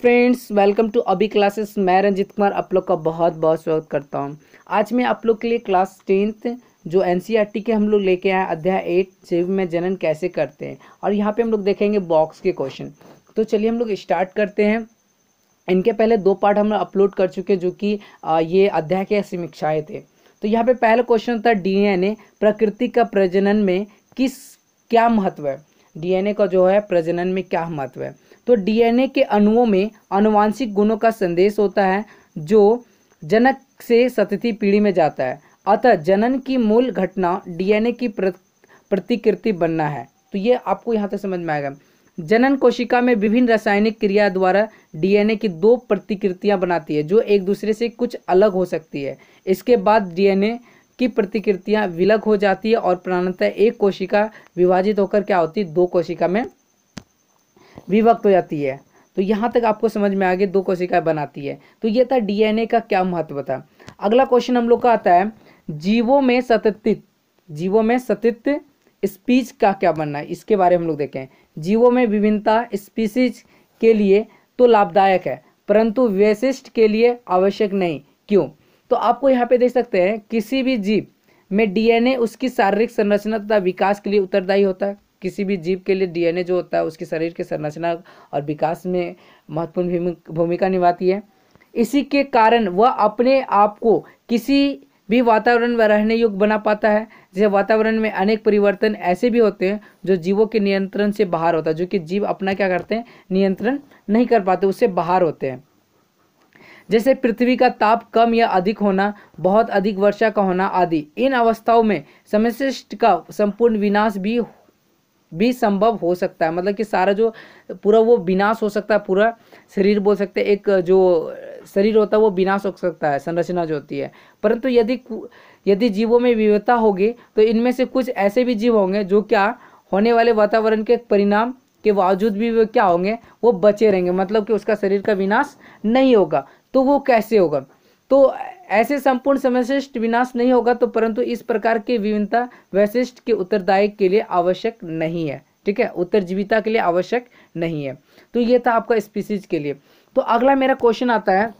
friends welcome to Abhi classes मैं रंजित कुमार आप लोग का बहुत बहुत स्वागत करता हूँ आज मैं आप लोग के लिए क्लास टेंथ जो एन e के हम लोग लेके आए अध्याय एट जीव में जनन कैसे करते हैं और यहाँ पे हम लोग देखेंगे बॉक्स के क्वेश्चन तो चलिए हम लोग स्टार्ट करते हैं इनके पहले दो पार्ट हम अपलोड कर चुके जो कि ये अध्याय के समीक्षाएँ थे तो यहाँ पर पहला क्वेश्चन था डी प्रकृति का प्रजनन में किस क्या महत्व है डीएनए का जो है प्रजनन में क्या महत्व है तो डीएनए के अणुओं में अनुवांशिक गुणों का संदेश होता है जो जनक से सतती पीढ़ी में जाता है अतः जनन की मूल घटना डीएनए की प्रतिकृति बनना है तो ये आपको यहाँ तक समझ में आएगा जनन कोशिका में विभिन्न रासायनिक क्रिया द्वारा डीएनए की दो प्रतिकृतियां बनाती है जो एक दूसरे से कुछ अलग हो सकती है इसके बाद डीएनए की प्रतिकृतियां विलग हो जाती है और प्राणतः एक कोशिका विभाजित होकर क्या होती है दो कोशिका में विभक्त हो जाती है तो यहाँ तक आपको समझ में आ गया दो कोशिकाएं बनाती है तो ये था डीएनए का क्या महत्व था अगला क्वेश्चन हम लोग का आता है जीवों में सततित जीवों में सतत स्पीच का क्या बनना है इसके बारे में हम लोग देखें जीवों में विभिन्नता स्पीसीज के लिए तो लाभदायक है परंतु वैशिष्ट के लिए आवश्यक नहीं क्यों तो आपको यहाँ पे देख सकते हैं किसी भी जीव में डीएनए उसकी शारीरिक संरचना तथा विकास के लिए उत्तरदायी होता है किसी भी जीव के लिए डीएनए जो होता है उसके शरीर के संरचना और विकास में महत्वपूर्ण भूमिका निभाती है इसी के कारण वह अपने आप को किसी भी वातावरण में रहने योग्य बना पाता है जैसे वातावरण में अनेक परिवर्तन ऐसे भी होते हैं जो जीवों के नियंत्रण से बाहर होता है जो कि जीव अपना क्या करते हैं नियंत्रण नहीं कर पाते उससे बाहर होते हैं जैसे पृथ्वी का ताप कम या अधिक होना बहुत अधिक वर्षा का होना आदि इन अवस्थाओं में समशिष्ट का संपूर्ण विनाश भी भी संभव हो सकता है मतलब कि सारा जो पूरा वो विनाश हो सकता है पूरा शरीर बोल सकते हैं एक जो शरीर होता है वो विनाश हो सकता है संरचना जो होती है परंतु यदि यदि जीवों में विविधता होगी तो इनमें से कुछ ऐसे भी जीव होंगे जो क्या होने वाले वातावरण के परिणाम के बावजूद भी वो क्या होंगे वो बचे रहेंगे मतलब कि उसका शरीर का विनाश नहीं होगा तो वो कैसे होगा तो ऐसे संपूर्ण समशिष्ट विनाश नहीं होगा तो परंतु इस प्रकार की विभिन्नता वैशिष्ट के उत्तरदायी के लिए आवश्यक नहीं है ठीक है उत्तर जीविता के लिए आवश्यक नहीं है तो ये था आपका स्पीसीज के लिए तो अगला मेरा क्वेश्चन आता है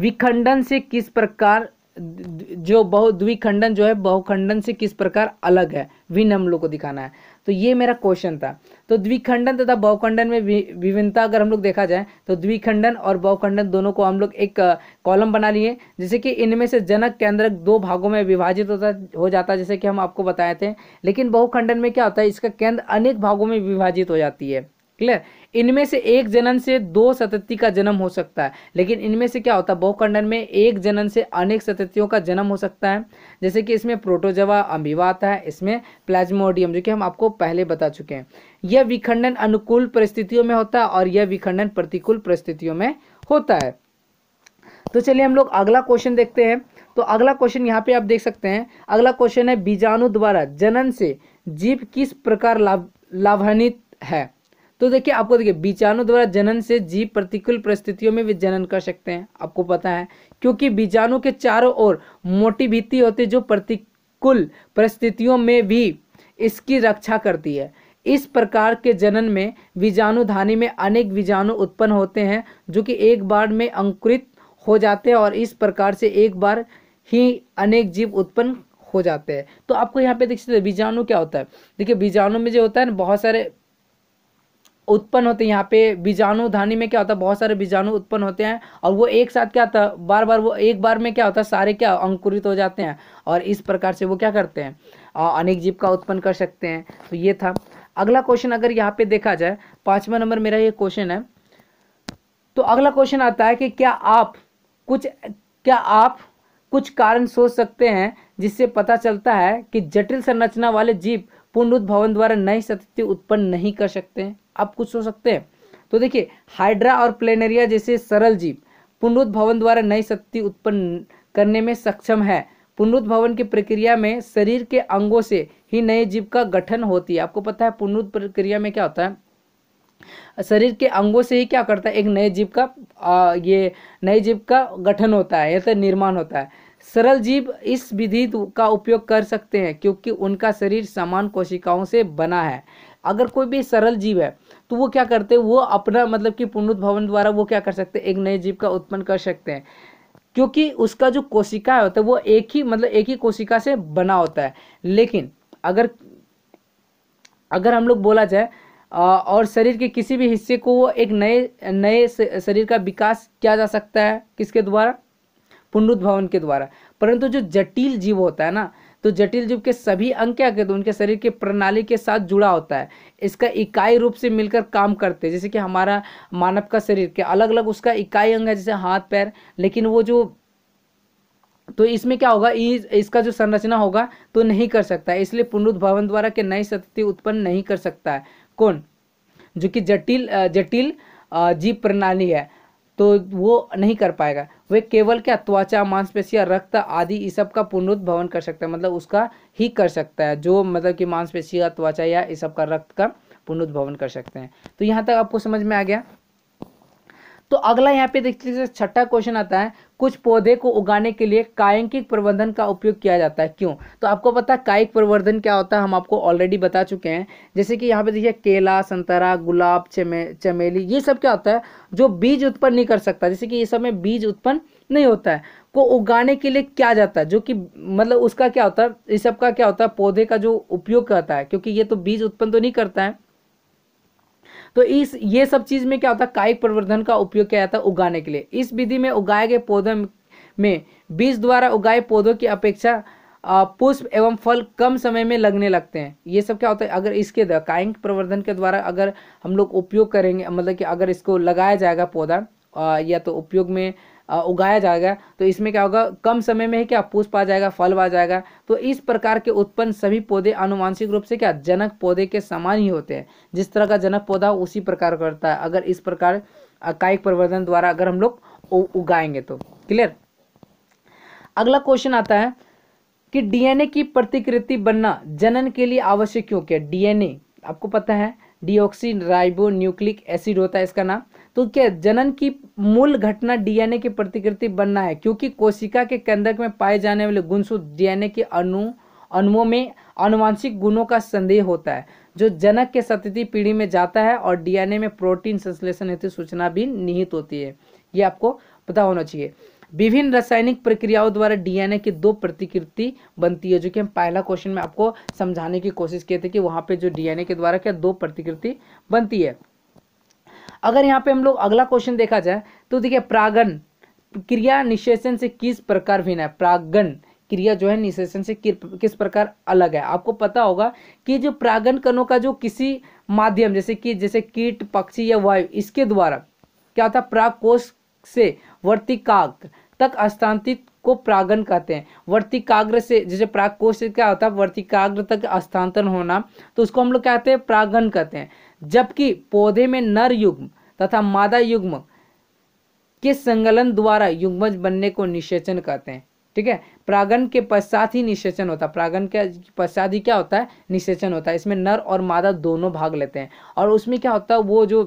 विखंडन से किस प्रकार जो बहु द्विखंडन जो है बहुखंडन से किस प्रकार अलग है विन हम लोग को दिखाना है तो ये मेरा क्वेश्चन था तो द्विखंडन तथा बहुखंडन में विभिन्नता अगर हम लोग देखा जाए तो द्विखंडन और बहुखंडन दोनों को हम लोग एक कॉलम बना लिए जैसे कि इनमें से जनक केंद्रक दो भागों में विभाजित होता हो जाता है जैसे कि हम आपको बताए थे लेकिन बहुखंडन में क्या होता है इसका केंद्र अनेक भागों में विभाजित हो जाती है क्लियर इनमें से एक जनन से दो सतति का जन्म हो सकता है लेकिन इनमें से क्या होता है बहुखंडन में एक जनन से अनेक सततियों का जन्म हो सकता है जैसे कि इसमें प्रोटोजवा अम्बिवा आता है इसमें प्लाज्मोडियम जो कि हम आपको पहले बता चुके हैं यह विखंडन अनुकूल परिस्थितियों में होता है और यह विखंडन प्रतिकूल परिस्थितियों में होता है तो चलिए हम लोग अगला क्वेश्चन देखते हैं तो अगला क्वेश्चन यहाँ पे आप देख सकते हैं अगला क्वेश्चन है बीजाणु द्वारा जनन से जीव किस प्रकार लाभ लाभान्वित है तो देखिए आपको देखिए बीजाणु द्वारा जनन से जीव प्रतिकूल परिस्थितियों में भी जनन कर सकते हैं आपको पता है क्योंकि बीजाणु के चारों ओर मोटी भीति होती जो प्रतिकूल परिस्थितियों में भी इसकी रक्षा करती है इस प्रकार के जनन में बीजाणुधानी में अनेक बीजाणु उत्पन्न होते हैं जो कि एक बार में अंकुरित हो जाते हैं और इस प्रकार से एक बार ही अनेक जीव उत्पन्न हो जाते हैं तो आपको यहाँ पे देख सकते हैं बीजाणु क्या होता है देखिए बीजाणु में जो होता है ना बहुत सारे उत्पन्न होते हैं यहाँ पे बीजाणु धानी में क्या होता है बहुत सारे बीजाणु उत्पन्न होते हैं और वो एक साथ क्या होता है बार बार वो एक बार में क्या होता है सारे क्या अंकुरित हो जाते हैं और इस प्रकार से वो क्या करते हैं अनेक जीव का उत्पन्न कर सकते हैं तो ये था अगला क्वेश्चन अगर यहाँ पे देखा जाए पाँचवा नंबर मेरा ये क्वेश्चन है तो अगला क्वेश्चन आता है कि क्या आप कुछ क्या आप कुछ कारण सोच सकते हैं जिससे पता चलता है कि जटिल संरचना वाले जीव पुनरुद्ध भवन द्वारा नए सत्य उत्पन्न नहीं कर सकते हैं आप कुछ सोच सकते हैं तो देखिए हाइड्रा और प्लेनेरिया जैसे सरल जीव पुनरुद्ध भवन द्वारा नई शक्ति उत्पन्न करने में सक्षम है पुनरुद्ध भवन की प्रक्रिया में शरीर के अंगों से ही नए जीव का गठन होती है आपको पता है पुनरुद्ध प्रक्रिया में क्या होता है शरीर के अंगों से ही क्या करता है एक नए जीव का आ, ये नए जीव का गठन होता है या तो निर्माण होता है सरल जीव इस विधि तो का उपयोग कर सकते हैं क्योंकि उनका शरीर समान कोशिकाओं से बना है अगर कोई भी सरल जीव है तो वो क्या करते हैं वो अपना मतलब कि पुनरुद्भवन द्वारा वो क्या कर सकते हैं एक नए जीव का उत्पन्न कर सकते हैं क्योंकि उसका जो कोशिका होता है वो एक ही मतलब एक ही कोशिका से बना होता है लेकिन अगर अगर हम लोग बोला जाए और शरीर के किसी भी हिस्से को वो एक नए नए शरीर का विकास किया जा सकता है किसके द्वारा पुनरुद्भवन के द्वारा परंतु जो जटिल जीव होता है ना तो जटिल जीव के सभी अंग क्या कहते हैं उनके शरीर के प्रणाली के साथ जुड़ा होता है इसका इकाई रूप से मिलकर काम करते हैं जैसे कि हमारा मानव का शरीर के अलग अलग उसका इकाई अंग है जैसे हाथ पैर लेकिन वो जो तो इसमें क्या होगा इस, इसका जो संरचना होगा तो नहीं कर सकता इसलिए पुनरुद्भवन द्वारा के नई सत्य उत्पन्न नहीं कर सकता है कौन जो कि जटिल जटिल जीव प्रणाली है तो वो नहीं कर पाएगा वे केवल क्या त्वचा या रक्त आदि इस सब का पुनरुद्भवन कर सकता है मतलब उसका ही कर सकता है जो मतलब कि या त्वचा या इस सब का रक्त का पुनरुद्भवन कर सकते हैं तो यहाँ तक आपको समझ में आ गया तो अगला यहाँ पे देखते छठा क्वेश्चन आता है कुछ पौधे को उगाने के लिए कायंकिक प्रबंधन का उपयोग किया जाता है क्यों तो आपको पता है कायिक प्रवर्धन क्या होता है हम आपको ऑलरेडी बता चुके हैं जैसे कि यहाँ पे देखिए केला संतरा गुलाब चमे चमेली ये सब क्या होता है जो बीज उत्पन्न नहीं कर सकता जैसे कि ये सब में बीज उत्पन्न नहीं होता है को उगाने के लिए क्या जाता है जो कि मतलब उसका क्या होता है इस सब का क्या होता है पौधे का जो उपयोग करता है क्योंकि ये तो बीज उत्पन्न तो नहीं करता है तो इस ये सब चीज़ में क्या होता है कायिक प्रवर्धन का उपयोग किया जाता है उगाने के लिए इस विधि में उगाए गए पौधों में बीज द्वारा उगाए पौधों की अपेक्षा पुष्प एवं फल कम समय में लगने लगते हैं ये सब क्या होता है अगर इसके कायिक प्रवर्धन के द्वारा अगर हम लोग उपयोग करेंगे मतलब कि अगर इसको लगाया जाएगा पौधा या तो उपयोग में उगाया जाएगा तो इसमें क्या होगा कम समय में ही क्या पुष्प आ जाएगा फल आ जाएगा तो इस प्रकार के उत्पन्न सभी पौधे अनुवांशिक रूप से क्या जनक पौधे के समान ही होते हैं जिस तरह का जनक पौधा उसी प्रकार करता है अगर इस प्रकार कायिक प्रवर्धन द्वारा अगर हम लोग उगाएंगे तो क्लियर अगला क्वेश्चन आता है कि डीएनए की प्रतिकृति बनना जनन के लिए आवश्यक क्यों क्या डीएनए आपको पता है डिओक्सी राइबो न्यूक्लिक एसिड होता है इसका नाम तो क्या जनन की मूल घटना डीएनए की प्रतिकृति बनना है क्योंकि कोशिका के केंद्रक में पाए जाने वाले गुणसू डीएनए के अणु अणुओं में आनुवांशिक गुणों का संदेह होता है जो जनक के सतती पीढ़ी में जाता है और डीएनए में प्रोटीन संश्लेषण हेतु सूचना भी निहित होती है ये आपको पता होना चाहिए विभिन्न रासायनिक प्रक्रियाओं द्वारा डीएनए की दो प्रतिकृति बनती है जो कि हम पहला क्वेश्चन में आपको समझाने की कोशिश किए थे कि वहां पे जो डीएनए के द्वारा क्या दो प्रतिकृति बनती है अगर यहाँ पे हम लोग अगला क्वेश्चन देखा जाए तो देखिए प्रागण क्रिया निषेचन से किस प्रकार भिन्न है प्रागन क्रिया जो है निषेचन से किस प्रकार अलग है आपको पता होगा कि जो प्रागन कणों का जो किसी माध्यम जैसे कि जैसे कीट पक्षी या वायु इसके द्वारा क्या होता है प्राग कोष से वर्तिकाग्र तक हस्तांतरित को प्रागण कहते हैं वर्तिकाग्र से जैसे प्राग कोश से क्या होता है वर्तिकाग्र तक हस्तांतरण होना तो उसको हम लोग कहते हैं प्रागण कहते हैं जबकि पौधे में नर युग्म तथा मादा युग्म के संगलन द्वारा युग्मज बनने को निषेचन कहते हैं ठीक है प्रागण के पश्चात ही निषेचन होता है प्रागण के पश्चात ही क्या होता है निषेचन होता है इसमें नर और मादा दोनों भाग लेते हैं और उसमें क्या होता है वो जो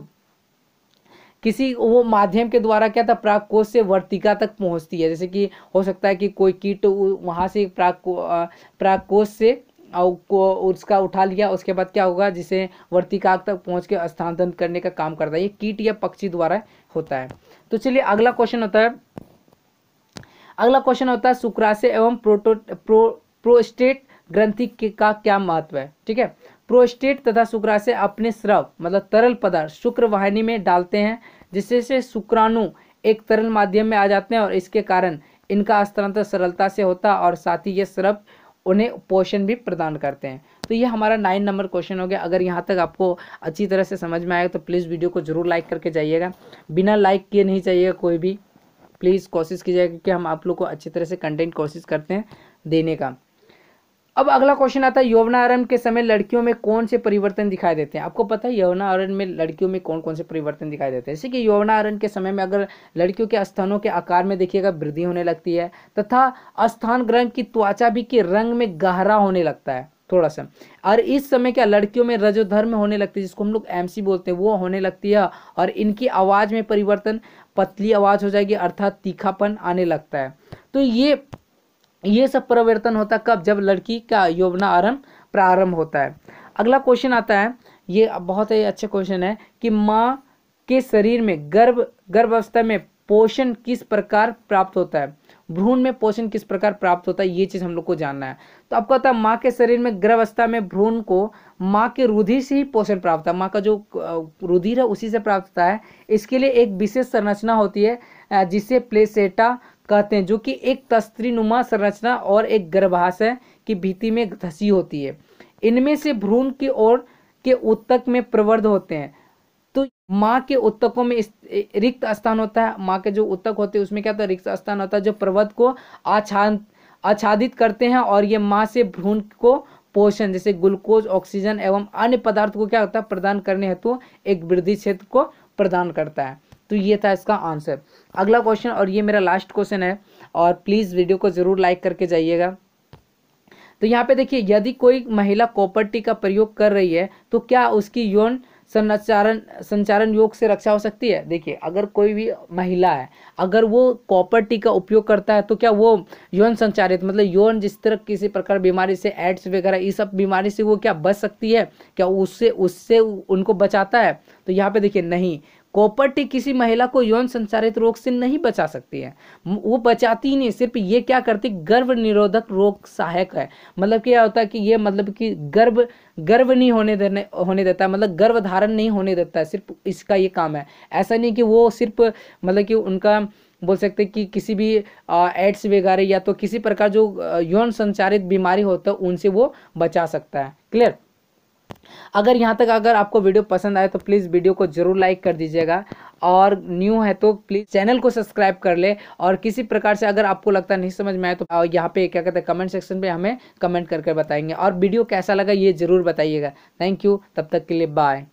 किसी वो माध्यम के द्वारा क्या था कोष से वर्तिका तक पहुंचती है जैसे कि हो सकता है कि कोई कीट वहाँ से प्राग कोष से और को उसका उठा लिया उसके बाद क्या होगा जिसे वर्तिकाग तक पहुंच के स्थानांतरण करने का काम करता है ये कीट या पक्षी द्वारा होता है तो चलिए अगला क्वेश्चन होता है अगला क्वेश्चन होता है शुक्राशय एवं प्रोटो प्रो प्रोस्टेट ग्रंथि के का क्या महत्व है ठीक है प्रोस्टेट तथा शुक्राशय अपने स्रव मतलब तरल पदार्थ शुक्र वाहिनी में डालते हैं जिससे से शुक्राणु एक तरल माध्यम में आ जाते हैं और इसके कारण इनका हस्तांतर सरलता से होता और साथ ही ये सिरप उन्हें पोषण भी प्रदान करते हैं तो ये हमारा नाइन नंबर क्वेश्चन हो गया अगर यहाँ तक आपको अच्छी तरह से समझ में आएगा तो प्लीज़ वीडियो को जरूर लाइक करके जाइएगा बिना लाइक किए नहीं जाइएगा कोई भी प्लीज़ कोशिश कीजिएगा कि हम आप लोग को अच्छी तरह से कंटेंट कोशिश करते हैं देने का अब अगला क्वेश्चन आता है यौवनारण के समय लड़कियों में कौन से परिवर्तन दिखाई देते हैं आपको पता है यौवनारंभ में लड़कियों में कौन कौन से परिवर्तन दिखाई देते हैं जैसे कि यौवनारंभ के समय में अगर लड़कियों के स्थानों के आकार में देखिएगा वृद्धि होने लगती है तथा स्थान ग्रहण की त्वचा भी के रंग में गहरा होने लगता है थोड़ा सा और इस समय क्या लड़कियों में रजोधर्म होने लगती है जिसको हम लोग सी बोलते हैं वो होने लगती है और इनकी आवाज़ में परिवर्तन पतली आवाज़ हो जाएगी अर्थात तीखापन आने लगता है तो ये ये सब परिवर्तन होता है कब जब लड़की का यौवना आरंभ प्रारंभ होता है अगला क्वेश्चन आता है ये बहुत ही अच्छा क्वेश्चन है कि माँ के शरीर में गर्भ गर्भावस्था में पोषण किस प्रकार प्राप्त होता है भ्रूण में पोषण किस प्रकार प्राप्त होता है ये चीज़ हम लोग को जानना है तो आपको पता है माँ के शरीर में गर्भावस्था में भ्रूण को माँ के रुधिर से ही पोषण प्राप्त है माँ का जो रुधिर है उसी से प्राप्त होता है इसके लिए एक विशेष संरचना होती है जिसे प्लेसेटा कहते हैं जो कि एक तस्त्रीनुमा संरचना और एक गर्भाशय की भीति में धसी होती है इनमें से भ्रूण की ओर के उत्तक में प्रवर्ध होते हैं तो माँ के उत्तकों में रिक्त स्थान होता है माँ के जो उत्तक होते हैं उसमें क्या होता है रिक्त स्थान होता है जो पर्वत को आच्छाद आच्छादित करते हैं और ये माँ से भ्रूण को पोषण जैसे ग्लूकोज ऑक्सीजन एवं अन्य पदार्थ को क्या होता है प्रदान करने हेतु एक वृद्धि क्षेत्र को प्रदान करता है तो ये था इसका आंसर अगला क्वेश्चन और ये मेरा लास्ट क्वेश्चन है और प्लीज़ वीडियो को ज़रूर लाइक करके जाइएगा तो यहाँ पे देखिए यदि कोई महिला कॉपर्टी का प्रयोग कर रही है तो क्या उसकी यौन संचारण संचारण योग से रक्षा हो सकती है देखिए अगर कोई भी महिला है अगर वो कॉपर्टी का उपयोग करता है तो क्या वो यौन संचारित मतलब यौन जिस तरह किसी प्रकार बीमारी से एड्स वगैरह इस सब बीमारी से वो क्या बच सकती है क्या उससे उससे उनको बचाता है तो यहाँ पे देखिए नहीं कॉपर टी किसी महिला को यौन संचारित रोग से नहीं बचा सकती है वो बचाती ही नहीं सिर्फ ये क्या करती गर्भ निरोधक रोग सहायक है मतलब क्या होता है कि ये मतलब कि गर्भ गर्भ नहीं होने देने होने देता है मतलब गर्भ धारण नहीं होने देता है सिर्फ इसका ये काम है ऐसा नहीं कि वो सिर्फ मतलब कि उनका बोल सकते कि किसी भी एड्स वगैरह या तो किसी प्रकार जो यौन संचारित बीमारी होता है उनसे वो बचा सकता है क्लियर अगर यहाँ तक अगर आपको वीडियो पसंद आए तो प्लीज़ वीडियो को ज़रूर लाइक कर दीजिएगा और न्यू है तो प्लीज़ चैनल को सब्सक्राइब कर ले और किसी प्रकार से अगर आपको लगता नहीं समझ में आए तो यहाँ पे क्या कहते हैं कमेंट सेक्शन पे हमें कमेंट करके बताएंगे और वीडियो कैसा लगा ये ज़रूर बताइएगा थैंक यू तब तक के लिए बाय